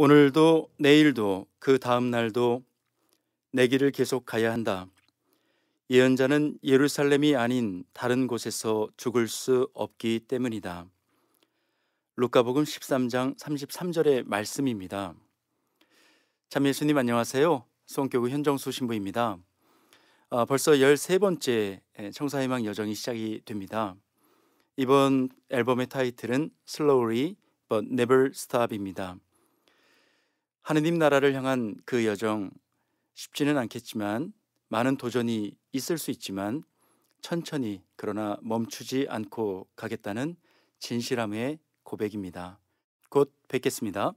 오늘도 내일도 그 다음 날도 내 길을 계속 가야 한다. 예언자는 예루살렘이 아닌 다른 곳에서 죽을 수 없기 때문이다. 루카복음 13장 33절의 말씀입니다. 참 예수님 안녕하세요. 송교구 현정수 신부입니다. 아, 벌써 13번째 청사희망 여정이 시작이 됩니다. 이번 앨범의 타이틀은 Slowly but Never Stop입니다. 하느님 나라를 향한 그 여정 쉽지는 않겠지만 많은 도전이 있을 수 있지만 천천히 그러나 멈추지 않고 가겠다는 진실함의 고백입니다. 곧 뵙겠습니다.